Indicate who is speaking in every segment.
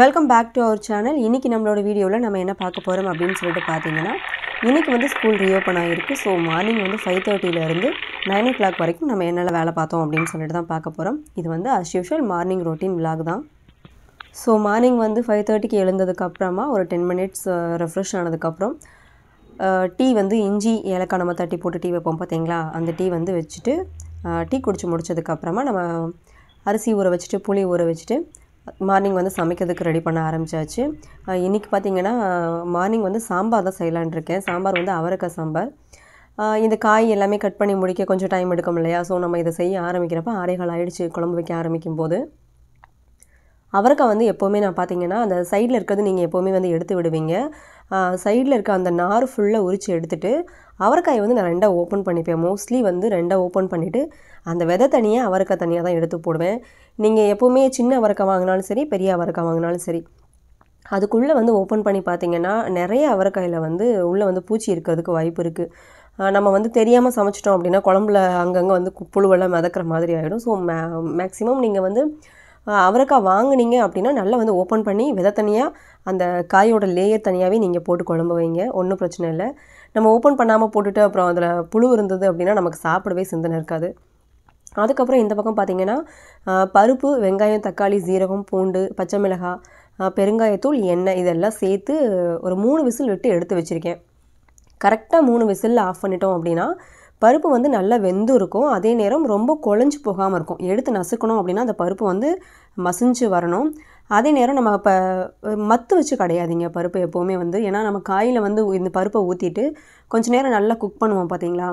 Speaker 1: welcome back to our channel இன்றைக்கி நம்மளோட வீடியோவில் நம்ம என்ன பார்க்க போகிறோம் அப்படின்னு சொல்லிட்டு பார்த்தீங்கன்னா இன்றைக்கி வந்து ஸ்கூல் ரீஓப்பன் ஆகிருக்கு ஸோ மார்னிங் வந்து ஃபைவ் தேர்ட்டியிலேருந்து நைன் ஓ கிளாக் வரைக்கும் நம்ம என்னென்ன வேலை பார்த்தோம் அப்படின்னு சொல்லிட்டு தான் பார்க்க போகிறோம் இது வந்து as usual morning routine vlog தான் ஸோ மார்னிங் வந்து ஃபைவ் தேர்ட்டிக்கு எழுந்ததுக்கப்புறமா ஒரு டென் மினிட்ஸ் ரெஃப்ரெஷ் ஆனதுக்கப்புறம் டீ வந்து இஞ்சி ஏலக்காய் நம்ம தட்டி போட்டு டீ வைப்போம் பார்த்தீங்களா அந்த டீ வந்து வச்சுட்டு டீ uh, குடித்து முடிச்சதுக்கப்புறமா நம்ம அரிசி ஊற வச்சுட்டு புளி ஊற வச்சுட்டு மார்னிங் வந்து சமைக்கிறதுக்கு ரெடி பண்ண ஆரம்பித்தாச்சு இன்றைக்கி பார்த்திங்கன்னா மார்னிங் வந்து சாம்பார் தான் செய்யலான் இருக்கேன் சாம்பார் வந்து அவரக்காய் சாம்பார் இந்த காய் எல்லாமே கட் பண்ணி முடிக்க கொஞ்சம் டைம் எடுக்கும் இல்லையா ஸோ நம்ம இதை செய்ய ஆரம்பிக்கிறப்ப ஆடைகள் ஆகிடுச்சு குழம்பு வைக்க ஆரம்பிக்கும் போது அவரைக்காய் வந்து எப்போவுமே நான் பார்த்தீங்கன்னா அந்த சைடில் இருக்கிறது நீங்கள் எப்போவுமே வந்து எடுத்து விடுவீங்க சைடில் இருக்க அந்த நார் ஃபுல்லாக உரித்து எடுத்துகிட்டு அவரைக்காயை வந்து நான் ரெண்டாக ஓப்பன் பண்ணிப்பேன் மோஸ்ட்லி வந்து ரெண்டாக ஓப்பன் பண்ணிவிட்டு அந்த விதை தனியாக அவரைக்காய் தனியாக தான் எடுத்து போடுவேன் நீங்கள் எப்போவுமே சின்ன அவரைக்காய் வாங்கினாலும் சரி பெரிய அவரைக்காய் வாங்கினாலும் சரி அதுக்குள்ளே வந்து ஓப்பன் பண்ணி பார்த்தீங்கன்னா நிறைய அவரைக்காயில் வந்து உள்ளே வந்து பூச்சி இருக்கிறதுக்கு வாய்ப்பு இருக்குது நம்ம வந்து தெரியாமல் சமைச்சிட்டோம் அப்படின்னா குழம்புல அங்கங்கே வந்து புழுவெல்லாம் மிதக்கிற மாதிரி ஆகிடும் ஸோ மே மேக்ஸிமம் நீங்கள் வந்து அவரைக்காய் வாங்கினீங்க அப்படின்னா நல்லா வந்து ஓப்பன் பண்ணி விதை தனியாக அந்த காயோட லேயர் தனியாகவே நீங்கள் போட்டு குழம்பு வைங்க ஒன்றும் பிரச்சனை இல்லை நம்ம ஓப்பன் பண்ணாமல் போட்டுட்டு அப்புறம் அதில் புழு இருந்தது அப்படின்னா நமக்கு சாப்பிடவே சிந்தனை இருக்காது அதுக்கப்புறம் இந்த பக்கம் பார்த்தீங்கன்னா பருப்பு வெங்காயம் தக்காளி சீரகம் பூண்டு பச்சை மிளகாய் பெருங்காயத்தூள் எண்ணெய் இதெல்லாம் சேர்த்து ஒரு மூணு விசில் விட்டு எடுத்து வச்சுருக்கேன் கரெக்டாக மூணு விசிலில் ஆஃப் பண்ணிட்டோம் அப்படின்னா பருப்பு வந்து நல்லா வெந்து இருக்கும் அதே நேரம் ரொம்ப குழஞ்சி போகாமல் இருக்கும் எடுத்து நசுக்கணும் அப்படின்னா அந்த பருப்பு வந்து மசிஞ்சு வரணும் அதே நேரம் நம்ம இப்போ மத்து வச்சு கிடையாதீங்க பருப்பு எப்போவுமே வந்து ஏன்னா நம்ம காயில் வந்து இந்த பருப்பை ஊற்றிட்டு கொஞ்சம் நேரம் நல்லா குக் பண்ணுவோம் பார்த்தீங்களா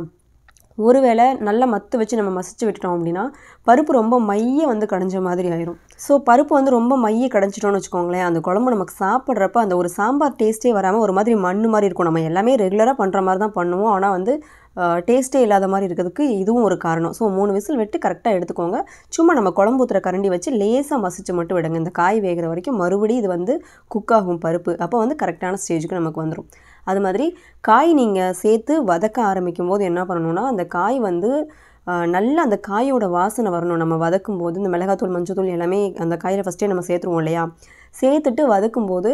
Speaker 1: ஒருவேளை நல்லா மத்து வச்சு நம்ம மசிச்சு விட்டுட்டோம் அப்படின்னா பருப்பு ரொம்ப மைய வந்து கடைஞ்ச மாதிரி ஆயிரும் ஸோ பருப்பு வந்து ரொம்ப மைய கடைஞ்சிட்டோன்னு வச்சுக்கோங்களேன் அந்த குழம்பு நமக்கு சாப்பிட்றப்ப அந்த ஒரு சாம்பார் டேஸ்ட்டே வராமல் ஒரு மாதிரி மண் மாதிரி இருக்கும் நம்ம எல்லாமே ரெகுலராக பண்ணுற மாதிரி தான் பண்ணுவோம் ஆனால் வந்து டேஸ்ட்டே இல்லாத மாதிரி இருக்கிறதுக்கு இதுவும் ஒரு காரணம் ஸோ மூணு விசில் விட்டு கரெக்டாக எடுத்துக்கோங்க சும்மா நம்ம குழம்பு ஊற்றுற கரண்டி வச்சு லேசாக மசிச்சு மட்டும் விடுங்க இந்த காய் வேகிற வரைக்கும் மறுபடியும் இது வந்து குக் ஆகும் பருப்பு அப்போ வந்து கரெக்டான ஸ்டேஜுக்கு நமக்கு வந்துடும் அது மாதிரி காய் நீங்கள் சேர்த்து வதக்க ஆரம்பிக்கும் போது என்ன பண்ணணும்னா அந்த காய் வந்து நல்லா அந்த காயோட வாசனை வரணும் நம்ம வதக்கும் போது இந்த மிளகாத்தூள் மஞ்சத்தூள் எல்லாமே அந்த காயில் ஃபஸ்ட்டே நம்ம சேர்த்துருவோம் இல்லையா சேர்த்துட்டு வதக்கும் போது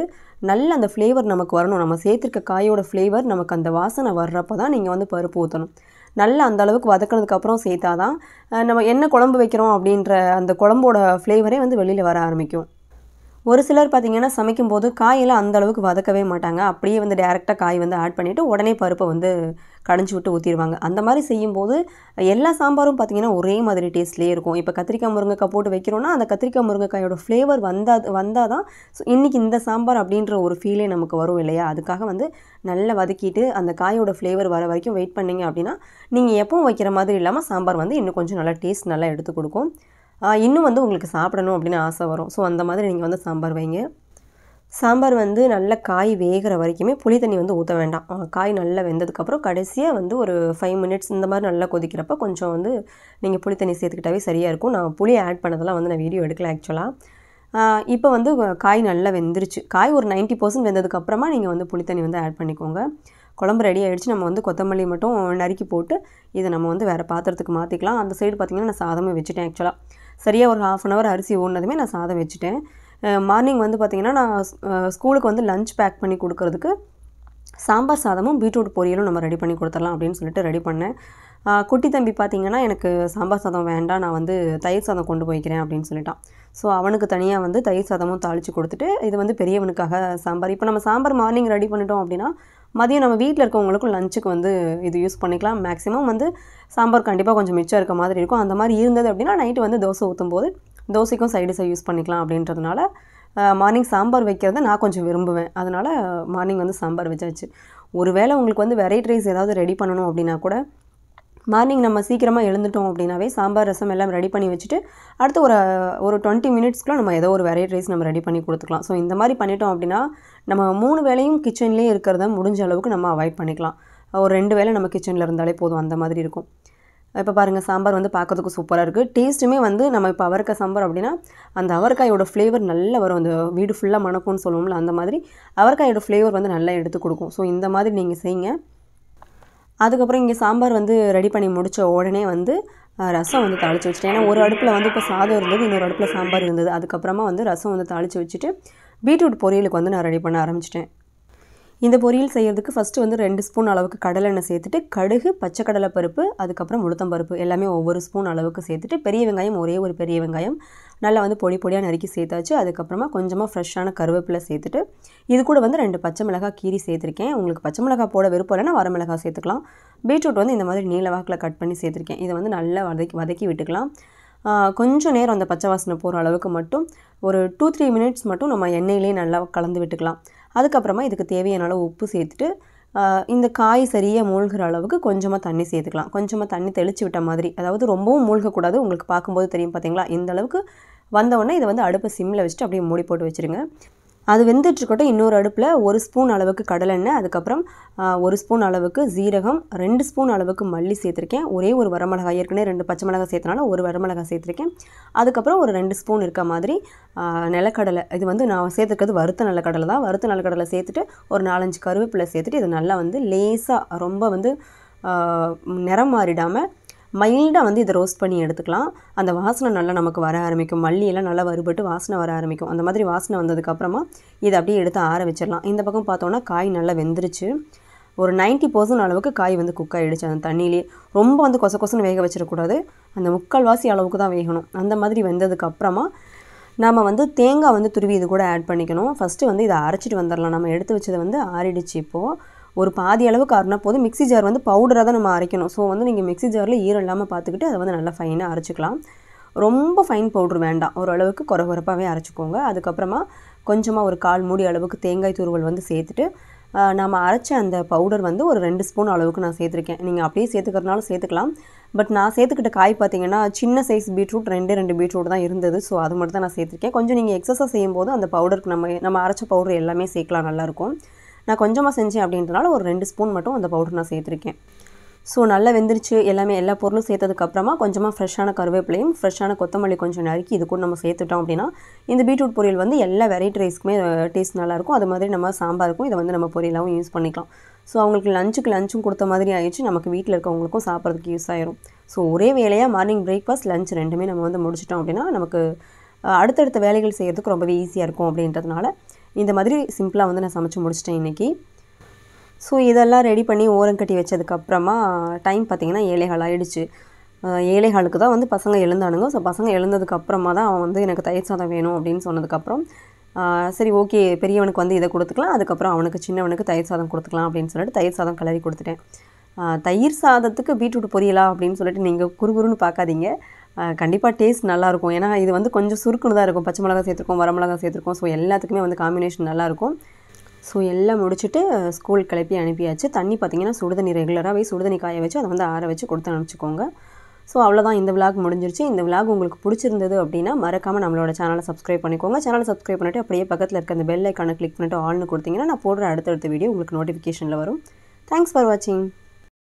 Speaker 1: நல்ல அந்த ஃப்ளேவர் நமக்கு வரணும் நம்ம சேர்த்துருக்க காயோட ஃப்ளேவர் நமக்கு அந்த வாசனை வர்றப்போ தான் நீங்கள் வந்து பருப்பு ஊற்றணும் நல்ல அந்த அளவுக்கு வதக்கினதுக்கப்புறம் சேர்த்தா தான் நம்ம என்ன குழம்பு வைக்கிறோம் அப்படின்ற அந்த குழம்போட ஃப்ளேவரே வந்து வெளியில் வர ஆரம்பிக்கும் ஒரு சிலர் பார்த்திங்கன்னா சமைக்கும்போது காயெல்லாம் அந்த அளவுக்கு வதக்கவே மாட்டாங்க அப்படியே வந்து டேரெக்டாக காய் வந்து ஆட் பண்ணிவிட்டு உடனே பருப்பை வந்து கடைஞ்சி விட்டு ஊற்றிடுவாங்க அந்த மாதிரி செய்யும்போது எல்லா சாம்பாரும் பார்த்திங்கன்னா ஒரே மாதிரி டேஸ்ட்லேயே இருக்கும் இப்போ கத்திரிக்காய் முருங்கைக்காய் போட்டு வைக்கிறோன்னா அந்த கத்திரிக்காய் முருங்கைக்காயோட ஃப்ளேவர் வந்தால் வந்தால் தான் இன்றைக்கி இந்த சாம்பார் அப்படின்ற ஒரு ஃபீலே நமக்கு வரும் இல்லையா அதுக்காக வந்து நல்லா வதக்கிட்டு அந்த காயோட ஃப்ளேவர் வர வரைக்கும் வெயிட் பண்ணிங்க அப்படின்னா நீங்கள் எப்பவும் வைக்கிற மாதிரி இல்லாமல் சாம்பார் வந்து இன்னும் கொஞ்சம் நல்லா டேஸ்ட் நல்லா எடுத்து கொடுக்கும் இன்னும் வந்து உங்களுக்கு சாப்பிடணும் அப்படின்னு ஆசை வரும் ஸோ அந்த மாதிரி நீங்கள் வந்து சாம்பார் வைங்க சாம்பார் வந்து நல்ல காய் வேகிற வரைக்குமே புளி தண்ணி வந்து ஊற்ற வேண்டாம் காய் நல்லா வெந்ததுக்கப்புறம் கடைசியாக வந்து ஒரு ஃபைவ் மினிட்ஸ் இந்த மாதிரி நல்லா கொதிக்கிறப்ப கொஞ்சம் வந்து நீங்கள் புளி தண்ணி சேர்த்துக்கிட்டாவே சரியாக இருக்கும் நான் புளி ஆட் பண்ணதெல்லாம் வந்து நான் வீடியோ எடுக்கல ஆக்சுவலாக இப்போ வந்து காய் நல்லா வெந்துருச்சு காய் ஒரு நைன்ட்டி பர்சன்ட் வெந்ததுக்கப்புறமா நீங்கள் வந்து புளி தண்ணி வந்து ஆட் பண்ணிக்கோங்க குழம்பு ரெடி ஆகிடுச்சு நம்ம வந்து கொத்தமல்லி மட்டும் நறுக்கி போட்டு இதை நம்ம வந்து வேறு பாத்திரத்துக்கு மாற்றிக்கலாம் அந்த சைடு பார்த்திங்கன்னா நான் சாதமே வச்சுட்டேன் ஆக்சுவலாக சரியாக ஒரு ஹாஃப் அன் ஹவர் அரிசி ஓடினதுமே நான் சாதம் வச்சுட்டேன் மார்னிங் வந்து பார்த்திங்கன்னா நான் ஸ்கூலுக்கு வந்து லஞ்ச் பேக் பண்ணி கொடுக்கறதுக்கு சாம்பார் சாதமும் பீட்ரூட் பொரியலும் நம்ம ரெடி பண்ணி கொடுத்துடலாம் அப்படின்னு சொல்லிட்டு ரெடி பண்ணேன் குட்டி தம்பி பார்த்திங்கன்னா எனக்கு சாம்பார் சாதம் வேண்டாம் நான் வந்து தயிர் சாதம் கொண்டு போய்க்கிறேன் அப்படின்னு சொல்லிட்டான் ஸோ அவனுக்கு தனியாக வந்து தயிர் சாதமும் தாளித்து கொடுத்துட்டு இது வந்து பெரியவனுக்காக சாம்பார் இப்போ நம்ம சாம்பார் மார்னிங் ரெடி பண்ணிட்டோம் அப்படின்னா மதியம் நம்ம வீட்டில் இருக்கவங்களுக்கும் லஞ்சுக்கு வந்து இது யூஸ் பண்ணிக்கலாம் மேக்ஸிமம் வந்து சாம்பார் கண்டிப்பாக கொஞ்சம் மிச்சம் இருக்க மாதிரி இருக்கும் அந்த மாதிரி இருந்தது அப்படின்னா நைட்டு வந்து தோசை ஊற்றும் போது தோசைக்கும் சைடிஸை யூஸ் பண்ணிக்கலாம் அப்படின்றதுனால மார்னிங் சாம்பார் வைக்கிறத நான் கொஞ்சம் விரும்புவேன் அதனால் மார்னிங் வந்து சாம்பார் வச்சாச்சு ஒருவேளை உங்களுக்கு வந்து வெரைட்டி ரைஸ் ஏதாவது ரெடி பண்ணணும் அப்படின்னா கூட மார்னிங் நம்ம சீக்கிரமாக எழுந்துட்டோம் அப்படின்னாவே சாம்பார் ரசம் எல்லாம் ரெடி பண்ணி வச்சுட்டு அடுத்து ஒரு ஒரு டுவெண்ட்டி மினிட்ஸ்க்குலாம் நம்ம ஏதோ ஒரு வெரைட்டி ரைஸ் நம்ம ரெடி பண்ணி கொடுத்துக்கலாம் ஸோ இந்த மாதிரி பண்ணிட்டோம் அப்படின்னா நம்ம மூணு வேலையும் கிச்சன்லேயே இருக்கிறத முடிஞ்ச அளவுக்கு நம்ம அவாய்ட் பண்ணிக்கலாம் ஒரு ரெண்டு வேலை நம்ம கிச்சனில் இருந்தாலே போதும் அந்த மாதிரி இருக்கும் இப்போ பாருங்கள் சாம்பார் வந்து பார்க்கறதுக்கு சூப்பராக இருக்குது டேஸ்ட்டுமே வந்து நம்ம இப்போ அவரைக்காய் சாம்பார் அப்படின்னா அந்த அவரைக்காயோட ஃப்ளேவர் நல்லா வரும் அந்த வீடு ஃபுல்லாக மணக்கும்னு சொல்லுவோம்ல அந்த மாதிரி அவரைக்காயோட ஃப்ளேவர் வந்து நல்லா எடுத்து கொடுக்கும் ஸோ இந்த மாதிரி நீங்கள் செய்யுங்க அதுக்கப்புறம் இங்கே சாம்பார் வந்து ரெடி பண்ணி முடித்த உடனே வந்து ரசம் வந்து தாளித்து வச்சுட்டேன் ஏன்னா ஒரு அடுப்பில் வந்து இப்போ சாதம் இருந்தது இன்னொரு அடுப்பில் சாம்பார் இருந்தது அதுக்கப்புறமா வந்து ரசம் வந்து தாளித்து வச்சுட்டு பீட்ரூட் பொரியலுக்கு வந்து நான் ரெடி பண்ண ஆரம்பிச்சிட்டேன் இந்த பொரியல் செய்கிறதுக்கு ஃபஸ்ட்டு வந்து ரெண்டு ஸ்பூன் அளவுக்கு கடலெண்ணெய் சேர்த்துட்டு கடுகு பச்சை கடலை பருப்பு அதுக்கப்புறம் பருப்பு எல்லாமே ஒவ்வொரு ஸ்பூன் அளவுக்கு சேர்த்துட்டு பெரிய வெங்காயம் ஒரே ஒரு பெரிய வெங்காயம் நல்லா வந்து பொடி பொடியாக நறுக்கி சேர்த்தாச்சு அதுக்கப்புறமா கொஞ்சமாக ஃப்ரெஷ்ஷான கருவேப்பிலை சேர்த்துட்டு இது கூட வந்து ரெண்டு பச்சை மிளகாய் கீரி சேர்த்துருக்கேன் உங்களுக்கு பச்சை மிளகாய் போட விருப்பம் இல்லைன்னா வரமிளகாய் சேர்த்துக்கலாம் பீட்ரூட் வந்து இந்த மாதிரி நீல வாக்கில் கட் பண்ணி சேர்த்துருக்கேன் இதை வந்து நல்லா வதக்கி வதக்கி விட்டுக்கலாம் கொஞ்சம் நேரம் அந்த பச்சை வாசனை போகிற அளவுக்கு மட்டும் ஒரு டூ த்ரீ மினிட்ஸ் மட்டும் நம்ம எண்ணெயிலேயே நல்லா கலந்து விட்டுக்கலாம் அதுக்கப்புறமா இதுக்கு தேவையான அளவு உப்பு சேர்த்துட்டு இந்த காய் சரியாக மூழ்கிற அளவுக்கு கொஞ்சமாக தண்ணி சேர்த்துக்கலாம் கொஞ்சமாக தண்ணி தெளித்து விட்ட மாதிரி அதாவது ரொம்பவும் மூழ்கக்கூடாது உங்களுக்கு பார்க்கும்போது தெரியும் பார்த்தீங்களா இந்த அளவுக்கு வந்தவுடனே இதை வந்து அடுப்பை சிம்மில் வச்சுட்டு அப்படியே மூடி போட்டு வச்சுருங்க அது வெந்துட்டுருக்கட்டும் இன்னொரு அடுப்பில் ஒரு ஸ்பூன் அளவுக்கு கடலெண்ணெய் அதுக்கப்புறம் ஒரு ஸ்பூன் அளவுக்கு ஜீரகம் ரெண்டு ஸ்பூன் அளவுக்கு மல்லி சேர்த்துருக்கேன் ஒரே ஒரு வரமிளகாய் ஏற்கனவே ரெண்டு பச்சை மிளகாய் சேர்த்தனால ஒரு வரமிளகாய் சேர்த்துருக்கேன் அதுக்கப்புறம் ஒரு ரெண்டு ஸ்பூன் இருக்க மாதிரி நிலக்கடலை இது வந்து நான் சேர்த்துருக்கிறது வறுத்த நிலக்கடலை தான் வறுத்த நிலக்கடலை சேர்த்துட்டு ஒரு நாலஞ்சு கருவேப்பிலை சேர்த்துட்டு இது நல்லா வந்து லேசாக ரொம்ப வந்து நிறம் மாறிடாமல் மைல்டாக வந்து இதை ரோஸ்ட் பண்ணி எடுத்துக்கலாம் அந்த வாசனை நல்லா நமக்கு வர ஆரம்பிக்கும் மல்லியெல்லாம் நல்லா வறுபட்டு வாசனை வர ஆரம்பிக்கும் அந்த மாதிரி வாசனை வந்ததுக்கப்புறமா இதை அப்படியே எடுத்து ஆற வச்சிடலாம் இந்த பக்கம் பார்த்தோன்னா காய் நல்லா வெந்துருச்சு ஒரு நைன்ட்டி பர்சன்ட் அளவுக்கு காய் வந்து குக் ஆகிடுச்சு அந்த தண்ணியிலே ரொம்ப வந்து கொச கொசன்னு வேக வச்சிடக்கூடாது அந்த முக்கால்வாசி அளவுக்கு தான் வேகணும் அந்த மாதிரி வெந்ததுக்கப்புறமா நாம் வந்து தேங்காய் வந்து துருவி இது கூட ஆட் பண்ணிக்கணும் ஃபஸ்ட்டு வந்து இதை அரைச்சிட்டு வந்துடலாம் நம்ம எடுத்து வச்சதை வந்து ஆறிடுச்சு இப்போது ஒரு பாதி அளவுக்கு காரணம் போது மிக்ஸி ஜார் வந்து பவுடராக தான் நம்ம அரைக்கணும் ஸோ வந்து நீங்கள் மிக்ஸி ஜாரில் ஈரம் இல்லாமல் பார்த்துக்கிட்டு அதை வந்து நல்லா ஃபைனாக அரைச்சிக்கலாம் ரொம்ப ஃபைன் பவுட்ரு வேண்டாம் ஓரளவுக்கு குறை குறப்பாகவே அரைச்சிக்கோங்க அதுக்கப்புறமா கொஞ்சமாக ஒரு கால் மூடி அளவுக்கு தேங்காய் துருவல் வந்து சேர்த்துட்டு நம்ம அரைச்ச அந்த பவுடர் வந்து ஒரு ரெண்டு ஸ்பூன் அளவுக்கு நான் சேர்த்துருக்கேன் நீங்கள் அப்படியே சேர்த்துக்கிறதுனாலும் சேர்த்துக்கலாம் பட் நான் சேர்த்துக்கிட்ட காய் பார்த்தீங்கன்னா சின்ன சைஸ் பீட்ரூட் ரெண்டே ரெண்டு பீட்ரூட் தான் இருந்தது ஸோ அது மட்டும் தான் நான் சேர்த்துருக்கேன் கொஞ்சம் நீங்கள் எக்ஸசைஸ் செய்யும்போது அந்த பவுடருக்கு நம்ம நம்ம அரைச்ச பவுடர் எல்லாமே சேர்க்கலாம் நல்லாயிருக்கும் நான் கொஞ்சமாக செஞ்சேன் அப்படின்றனால ஒரு ரெண்டு ஸ்பூன் மட்டும் அந்த பவுடர் நான் சேர்த்துருக்கேன் ஸோ நல்லா வெந்துருச்சு எல்லாமே எல்லா பொருளும் சேர்த்ததுக்கப்புறமா கொஞ்சமாக ஃப்ரெஷ்ஷான கருவேப்பிலையும் ஃப்ரெஷ்ஷான கொத்தமல்லி கொஞ்சம் நறுக்கி இது கூட நம்ம சேர்த்துட்டோம் அப்படின்னா இந்த பீட்ரூட் பொரியல் வந்து எல்லா வெரைட்டி ரைஸ்க்குமே டேஸ்ட் நல்லாயிருக்கும் அது மாதிரி நம்ம சாம்பாருக்கும் இதை வந்து நம்ம பொரியலாகவும் யூஸ் பண்ணிக்கலாம் ஸோ அவங்களுக்கு லஞ்சுக்கு லஞ்சும் கொடுத்த மாதிரி ஆயிடுச்சு நமக்கு வீட்டில் இருக்கவங்களுக்கும் சாப்பிட்றதுக்கு யூஸ் ஆயிரும் ஸோ ஒரே வேலையாக மார்னிங் பிரேக்ஃபாஸ்ட் லஞ்ச் ரெண்டுமே நம்ம வந்து முடிச்சிட்டோம் அப்படின்னா நமக்கு அடுத்தடுத்த வேலைகள் செய்கிறதுக்கு ரொம்பவே ஈஸியாக இருக்கும் அப்படின்றதுனால இந்த மாதிரி சிம்பிளாக வந்து நான் சமைச்சு முடிச்சிட்டேன் இன்றைக்கி ஸோ இதெல்லாம் ரெடி பண்ணி ஓரம் கட்டி வச்சதுக்கப்புறமா டைம் பார்த்திங்கன்னா ஏழைகள் ஆகிடுச்சு ஏழைகளுக்கு தான் வந்து பசங்க எழுந்தானுங்க ஸோ பசங்க எழுந்ததுக்கப்புறமா தான் அவன் வந்து எனக்கு தயிர் சாதம் வேணும் அப்படின்னு சொன்னதுக்கப்புறம் சரி ஓகே பெரியவனுக்கு வந்து இதை கொடுத்துக்கலாம் அதுக்கப்புறம் அவனுக்கு சின்னவனுக்கு தயிர் சாதம் கொடுத்துக்கலாம் அப்படின்னு சொல்லிட்டு தயிர் சாதம் கலரி கொடுத்துட்டேன் தயிர் சாதத்துக்கு பீட்ரூட் பொரியலா அப்படின்னு சொல்லிட்டு நீங்கள் குறுகுறுன்னு பார்க்காதீங்க கண்டிப்பாக டேஸ்ட் நல்லாயிருக்கும் ஏன்னா இது வந்து கொஞ்சம் சுருக்குன்னு தான் இருக்கும் பச்சை மிளகா சேர்த்துருக்கோம் வரமிளகா சேர்த்துருக்கோம் ஸோ எல்லாத்துக்குமே வந்து காம்பினேஷன் நல்லாயிருக்கும் ஸோ எல்லாம் முடிச்சுட்டு ஸ்கூல் கிளப்பி அனுப்பியாச்சு தண்ணி பார்த்திங்கன்னா சுடுதண்ணி ரெகுலராகவே சுடுதண்ணி காய வச்சு அதை வந்து ஆற வச்சு கொடுத்து அனுப்பிச்சிக்கோங்க ஸோ அவ்வளோதான் இந்த விளாக் முடிஞ்சிருச்சு இந்த விளாக் உங்களுக்கு பிடிச்சிருந்தது அப்படின்னா மறக்காமல் நம்மளோட சேனலை சப்ஸ்கிரைப் பண்ணிக்கோங்க சேனலை சப்ஸ்கிரைப் பண்ணிவிட்டு அப்படியே பக்கத்தில் இருக்க அந்த பெல் ஐக்கானை கிளிக் பண்ணிட்டு ஆல்னு கொடுத்தீங்கன்னா நான் போடுற அடுத்தடுத்த வீடியோ உங்களுக்கு நோட்டிஃபிகேஷனில் வரும் தேங்க்ஸ் ஃபார் வாட்சிங்